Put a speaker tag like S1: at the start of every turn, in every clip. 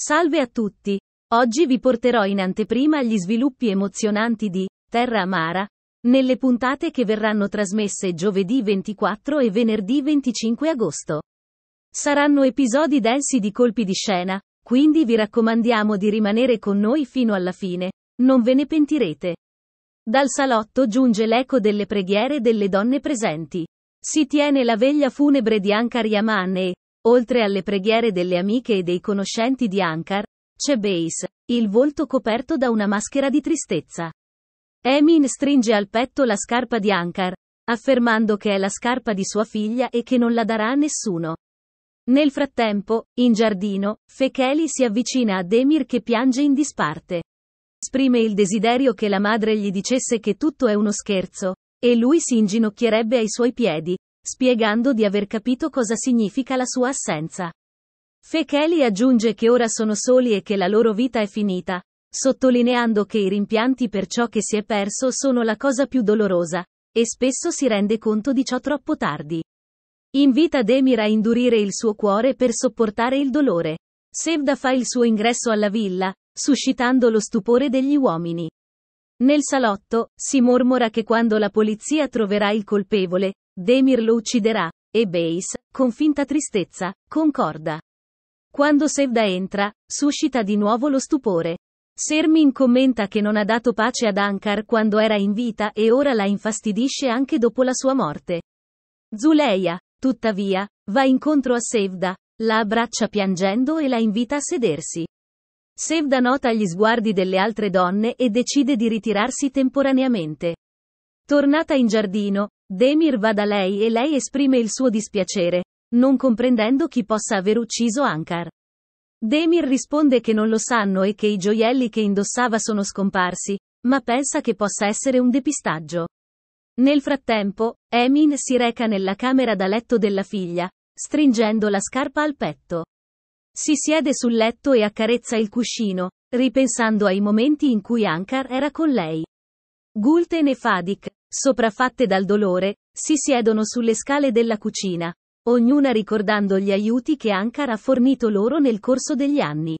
S1: Salve a tutti! Oggi vi porterò in anteprima gli sviluppi emozionanti di Terra Amara, nelle puntate che verranno trasmesse giovedì 24 e venerdì 25 agosto. Saranno episodi densi di colpi di scena, quindi vi raccomandiamo di rimanere con noi fino alla fine, non ve ne pentirete. Dal salotto giunge l'eco delle preghiere delle donne presenti. Si tiene la veglia funebre di Ankar Yaman e, Oltre alle preghiere delle amiche e dei conoscenti di Ankar, c'è Base, il volto coperto da una maschera di tristezza. Emin stringe al petto la scarpa di Ankar, affermando che è la scarpa di sua figlia e che non la darà a nessuno. Nel frattempo, in giardino, Fekeli si avvicina a Demir che piange in disparte. Esprime il desiderio che la madre gli dicesse che tutto è uno scherzo, e lui si inginocchierebbe ai suoi piedi, spiegando di aver capito cosa significa la sua assenza. Fekeli aggiunge che ora sono soli e che la loro vita è finita, sottolineando che i rimpianti per ciò che si è perso sono la cosa più dolorosa, e spesso si rende conto di ciò troppo tardi. Invita Demir a indurire il suo cuore per sopportare il dolore. Sevda fa il suo ingresso alla villa, suscitando lo stupore degli uomini. Nel salotto, si mormora che quando la polizia troverà il colpevole, Demir lo ucciderà, e Base, con finta tristezza, concorda. Quando Sevda entra, suscita di nuovo lo stupore. Sermin commenta che non ha dato pace ad Ankar quando era in vita e ora la infastidisce anche dopo la sua morte. Zuleia, tuttavia, va incontro a Sevda, la abbraccia piangendo e la invita a sedersi. Sevda nota gli sguardi delle altre donne e decide di ritirarsi temporaneamente. Tornata in giardino, Demir va da lei e lei esprime il suo dispiacere, non comprendendo chi possa aver ucciso Ankar. Demir risponde che non lo sanno e che i gioielli che indossava sono scomparsi, ma pensa che possa essere un depistaggio. Nel frattempo, Emin si reca nella camera da letto della figlia, stringendo la scarpa al petto. Si siede sul letto e accarezza il cuscino, ripensando ai momenti in cui Ankar era con lei. Gulten e Fadik, Sopraffatte dal dolore, si siedono sulle scale della cucina, ognuna ricordando gli aiuti che Ankar ha fornito loro nel corso degli anni.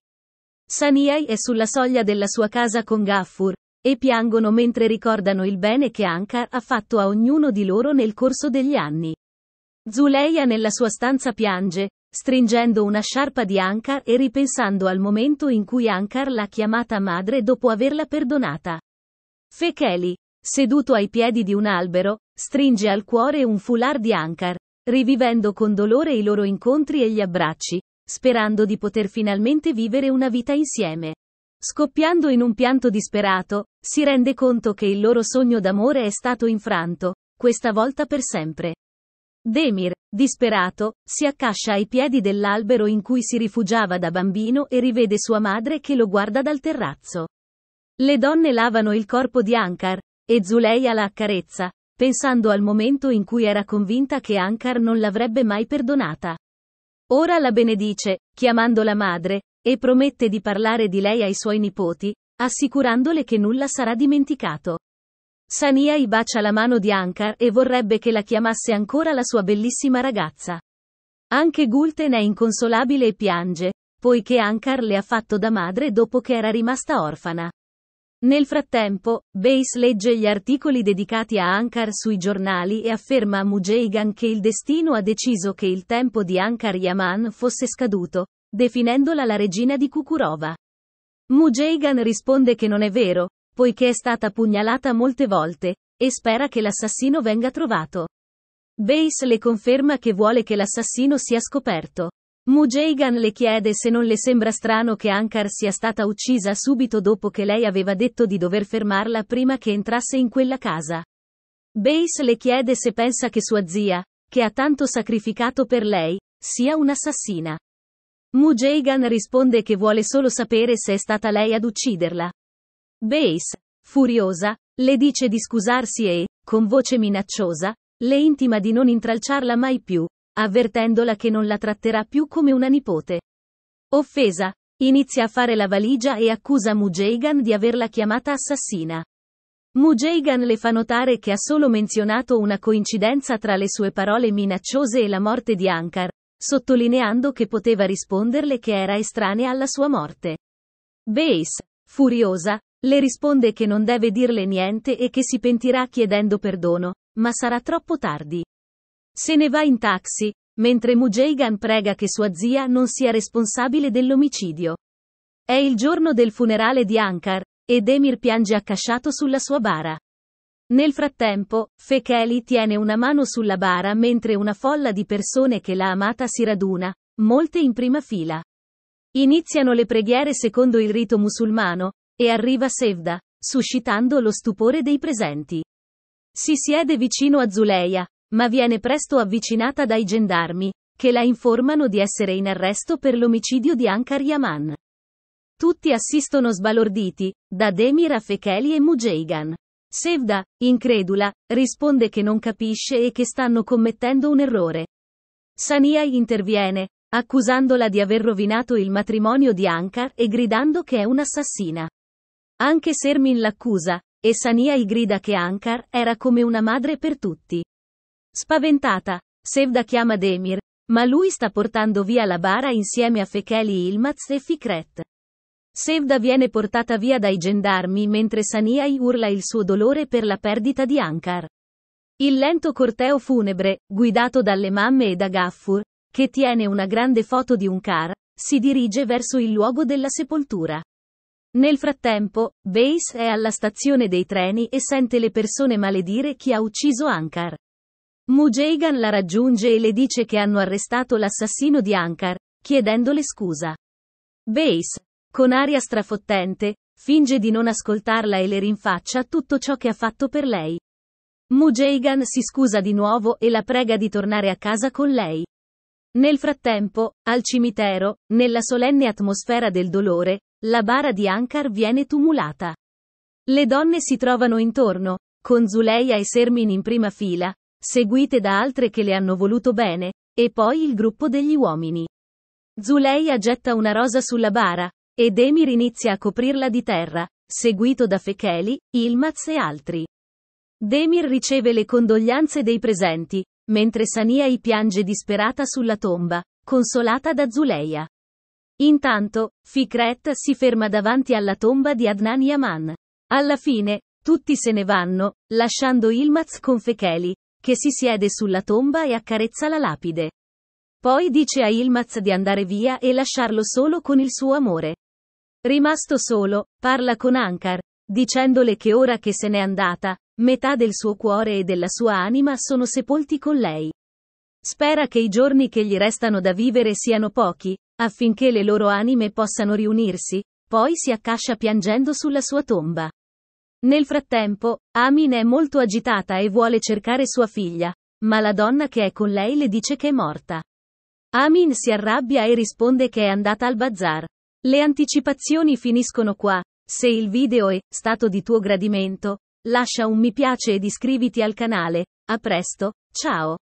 S1: Saniai è sulla soglia della sua casa con Gaffur, e piangono mentre ricordano il bene che Ankar ha fatto a ognuno di loro nel corso degli anni. Zuleia nella sua stanza piange, stringendo una sciarpa di Ankar e ripensando al momento in cui Ankar l'ha chiamata madre dopo averla perdonata. Fekeli, Seduto ai piedi di un albero, stringe al cuore un foulard di Ankar, rivivendo con dolore i loro incontri e gli abbracci, sperando di poter finalmente vivere una vita insieme. Scoppiando in un pianto disperato, si rende conto che il loro sogno d'amore è stato infranto, questa volta per sempre. Demir, disperato, si accascia ai piedi dell'albero in cui si rifugiava da bambino e rivede sua madre che lo guarda dal terrazzo. Le donne lavano il corpo di Ankar, e Zuleia la accarezza, pensando al momento in cui era convinta che Ankar non l'avrebbe mai perdonata. Ora la benedice, chiamandola madre, e promette di parlare di lei ai suoi nipoti, assicurandole che nulla sarà dimenticato. Saniai bacia la mano di Ankar e vorrebbe che la chiamasse ancora la sua bellissima ragazza. Anche Gulten è inconsolabile e piange, poiché Ankar le ha fatto da madre dopo che era rimasta orfana. Nel frattempo, Base legge gli articoli dedicati a Ankar sui giornali e afferma a Mujeigan che il destino ha deciso che il tempo di Ankar Yaman fosse scaduto, definendola la regina di Kukurova. Mujeigan risponde che non è vero, poiché è stata pugnalata molte volte, e spera che l'assassino venga trovato. Base le conferma che vuole che l'assassino sia scoperto. Mujagan le chiede se non le sembra strano che Ankar sia stata uccisa subito dopo che lei aveva detto di dover fermarla prima che entrasse in quella casa. Base le chiede se pensa che sua zia, che ha tanto sacrificato per lei, sia un'assassina. Mujagan risponde che vuole solo sapere se è stata lei ad ucciderla. Base, furiosa, le dice di scusarsi e, con voce minacciosa, le intima di non intralciarla mai più, avvertendola che non la tratterà più come una nipote. Offesa, inizia a fare la valigia e accusa Mujeigan di averla chiamata assassina. Mujeigan le fa notare che ha solo menzionato una coincidenza tra le sue parole minacciose e la morte di Ankar, sottolineando che poteva risponderle che era estranea alla sua morte. Base, furiosa, le risponde che non deve dirle niente e che si pentirà chiedendo perdono, ma sarà troppo tardi. Se ne va in taxi, mentre Mujeigan prega che sua zia non sia responsabile dell'omicidio. È il giorno del funerale di Ankar, ed Emir piange accasciato sulla sua bara. Nel frattempo, Fekeli tiene una mano sulla bara mentre una folla di persone che l'ha amata si raduna, molte in prima fila. Iniziano le preghiere secondo il rito musulmano, e arriva Sevda, suscitando lo stupore dei presenti. Si siede vicino a Zuleia, ma viene presto avvicinata dai gendarmi, che la informano di essere in arresto per l'omicidio di Ankar Yaman. Tutti assistono sbalorditi, da Demir a Fekeli e Mujeigan. Sevda, incredula, risponde che non capisce e che stanno commettendo un errore. Sania interviene, accusandola di aver rovinato il matrimonio di Ankar e gridando che è un'assassina. Anche Sermin l'accusa, e Sania grida che Ankar era come una madre per tutti. Spaventata, Sevda chiama Demir, ma lui sta portando via la bara insieme a Fekeli Ilmaz e Fikret. Sevda viene portata via dai gendarmi mentre Saniai urla il suo dolore per la perdita di Ankar. Il lento corteo funebre, guidato dalle mamme e da Gaffur, che tiene una grande foto di un car, si dirige verso il luogo della sepoltura. Nel frattempo, Base è alla stazione dei treni e sente le persone maledire chi ha ucciso Ankar. Mujagan la raggiunge e le dice che hanno arrestato l'assassino di Ankar, chiedendole scusa. Base, con aria strafottente, finge di non ascoltarla e le rinfaccia tutto ciò che ha fatto per lei. Mujagan si scusa di nuovo e la prega di tornare a casa con lei. Nel frattempo, al cimitero, nella solenne atmosfera del dolore, la bara di Ankar viene tumulata. Le donne si trovano intorno, con Zuleia e Sermin in prima fila, seguite da altre che le hanno voluto bene, e poi il gruppo degli uomini. Zuleia getta una rosa sulla bara, ed Emir inizia a coprirla di terra, seguito da Fecheli, Ilmaz e altri. Demir riceve le condoglianze dei presenti, mentre Saniai piange disperata sulla tomba, consolata da Zuleia. Intanto, Fikret si ferma davanti alla tomba di Adnan Yaman. Alla fine, tutti se ne vanno, lasciando Ilmaz con Fecheli, che si siede sulla tomba e accarezza la lapide. Poi dice a Ilmaz di andare via e lasciarlo solo con il suo amore. Rimasto solo, parla con Ankar, dicendole che ora che se n'è andata, metà del suo cuore e della sua anima sono sepolti con lei. Spera che i giorni che gli restano da vivere siano pochi, affinché le loro anime possano riunirsi, poi si accascia piangendo sulla sua tomba. Nel frattempo, Amin è molto agitata e vuole cercare sua figlia, ma la donna che è con lei le dice che è morta. Amin si arrabbia e risponde che è andata al bazar. Le anticipazioni finiscono qua. Se il video è stato di tuo gradimento, lascia un mi piace ed iscriviti al canale. A presto, ciao!